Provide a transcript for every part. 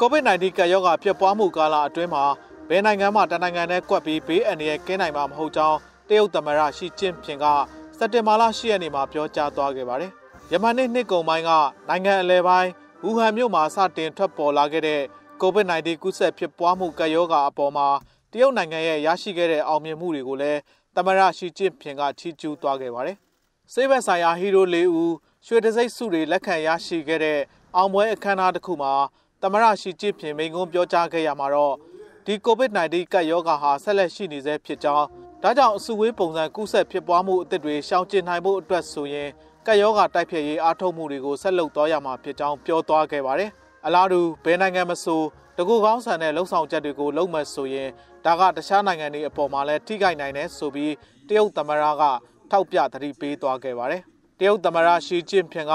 COVID-19 ကပ်ရောဂါဖြစ်ပွားမှုကာလအတွင်းမှာဘယ်နိုင်ငံမှတနိုင်ငံနဲ့ကွက်ပြီးဘေးအန္တရာယ်ကင်းနိုင်မှာမဟုတ်ကြောင်းတရုတ်သမ္မတရှီကျင့်ဖျင်ကစက်တင်ဘာလ10ရက်နေ့မှာပြောကြားသွားခဲ့ပါတယ်။ယမန်နေ့နှစ်ကုန်ပိုင်းကနိုင်ငံအလဲပိုင်းဝူဟန်မြို့မှာစတင်ထွက်ပေါ်လာခဲ့တဲ့ COVID-19 ကူးစက်ဖြစ်ပွားမှုကပ်ရောဂါအပေါ်မှာတရုတ်နိုင်ငံရဲ့ရရှိခဲ့တဲ့အောင်မြင်မှုတွေကိုလည်းသမ္မတရှီကျင့်ဖျင်ကချီးကျူးသွားခဲ့ပါတယ်။ဆေးဘက်ဆိုင်ရာဟီးရိုး၄ဦးရွှေတံဆိပ်စုတွေလက်ခံရရှိခဲ့တဲ့အောင်ပွဲအခမ်းအနားတစ်ခုမှာသမရရှိကြည်ဖြင့်မိန့်ခွန်းပြောကြားခဲ့ရမှာတော့ဒီ COVID-19 ကပ်ရောဂါဟာဆက်လက်ရှိနေဆဲဖြစ်ကြောင်းဒါကြောင့်အစုဝေးပုံစံကူးစက်ဖြစ်ပွားမှုအသစ်တွေရှောင်ကျဉ်နိုင်ဖို့အတွက်ဆိုရင်ကပ်ရောဂါတိုက်ဖျက်ရေးအားထုတ်မှုတွေကိုဆက်လုပ်သွားရမှာဖြစ်ကြောင်းပြောသွားခဲ့ပါတယ်။အလားတူဘယ်နိုင်ငံမဆိုတကူကောင်းဆန်တဲ့လှုပ်ဆောင်ချက်တွေကိုလုပ်မယ်ဆိုရင်ဒါကတခြားနိုင်ငံတွေအပေါ်မှာလည်းထိခိုက်နိုင်တယ်ဆိုပြီးတရုတ်သမ္မတကထောက်ပြသတိပေးသွားခဲ့ပါတယ်။တရုတ်သမ္မတရှီကျင့်ဖင်က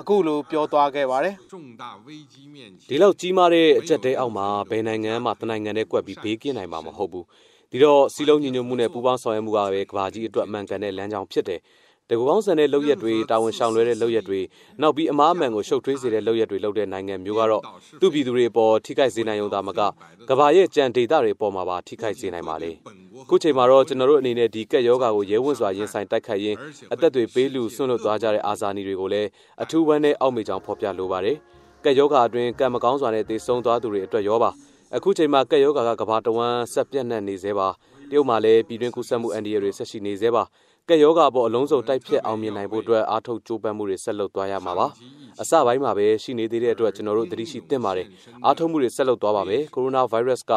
အခုလိုပြောသွားခဲ့ပါတယ်။ဒီလောက်ကြီးမားတဲ့အချက်တဲအောက်မှာဘယ်နိုင်ငံမှတနိုင်ငံနဲ့ကွက်ပြီးဘေးကင်းနိုင်မှာမဟုတ်ဘူး။ဒီတော့စီလုံးညီညွတ်မှုနဲ့ပူးပေါင်းဆောင်ရွက်မှုကပဲကဘာကြီးအတွက်မှန်ကန်တဲ့လမ်းကြောင်းဖြစ်တယ်။တကူကောင်းဆန်တဲ့လောက်ရက်တွေတာဝန်ရှောင်လွဲတဲ့လောက်ရက်တွေနောက်ပြီးအမားအမှန်ကိုရှုပ်ထွေးစေတဲ့လောက်ရက်တွေလုပ်တဲ့နိုင်ငံမျိုးကတော့သူ့ပြည်သူတွေအပေါ်ထိခိုက်စေနိုင်ုံသာမကကဘာရဲ့ကြံဒေတာတွေအပေါ်မှာပါထိခိုက်စေနိုင်ပါလေ။ခုချိန်မှာတော့ကျွန်တော်တို့အနေနဲ့ဒီကက်ယောဂါကိုရဲဝံ့စွာရင်ဆိုင်တိုက်ခိုက်ရင်းအသက်တွေပေးလူဆွန့်လွတ်သွားကြတဲ့အာဇာနည်တွေကိုလည်းအထူးဝမ်းနဲ့အောက်မေ့ကြောင်းဖော်ပြလိုပါတယ်။ကက်ယောဂါအတွင်းကံမကောင်းစွာနဲ့သေဆုံးသွားသူတွေအတွက်ရောပါအခုချိန်မှာကက်ယောဂါကကဘာတဝမ်းဆက်ပြန့်နှံ့နေသေးပါတရုတ်မှာလည်းပြည်တွင်းကူးစက်မှုအန်ဒီရတွေဆက်ရှိနေသေးပါကက်ယောဂါပေါ်အလုံးစုံတိုက်ဖြတ်အောင်မြင်နိုင်ဖို့အတွက်အားထုတ်ကြိုးပမ်းမှုတွေဆက်လုပ်သွားရမှာပါအစပိုင်းမှာပဲရှိနေသေးတဲ့အတွက်ကျွန်တော်တို့သတိရှိသင့်ပါတယ်အားထုတ်မှုတွေဆက်လုပ်သွားပါမယ်ကိုရိုနာဗိုင်းရပ်စ်က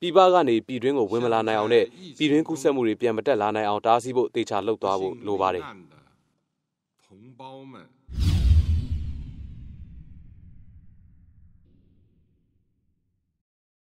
ပြည်ပကနေပြည်တွင်းကိုဝင်မလာနိုင်အောင်နဲ့ပြည်တွင်းကူးစက်မှုတွေပြန်မတက်လာနိုင်အောင်တားဆီးဖို့တေချာလှုပ်သွားဖို့လိုပါတယ်။